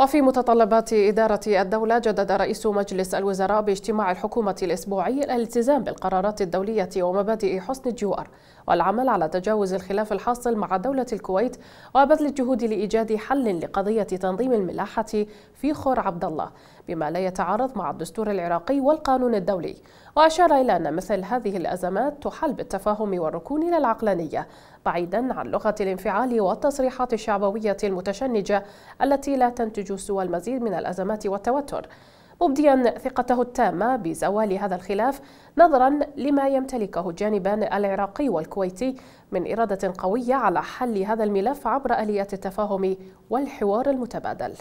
وفي متطلبات إدارة الدولة جدد رئيس مجلس الوزراء باجتماع الحكومة الأسبوعي الالتزام بالقرارات الدولية ومبادئ حسن الجوار والعمل على تجاوز الخلاف الحاصل مع دولة الكويت وبذل الجهود لإيجاد حل لقضية تنظيم الملاحة في خور عبد الله بما لا يتعارض مع الدستور العراقي والقانون الدولي وأشار إلى أن مثل هذه الأزمات تحل بالتفاهم والركون إلى العقلانية بعيدا عن لغة الانفعال والتصريحات الشعبوية المتشنجة التي لا تنتج سوى المزيد من الأزمات والتوتر مبديا ثقته التامة بزوال هذا الخلاف نظرا لما يمتلكه الجانبان العراقي والكويتي من إرادة قوية على حل هذا الملف عبر آليات التفاهم والحوار المتبادل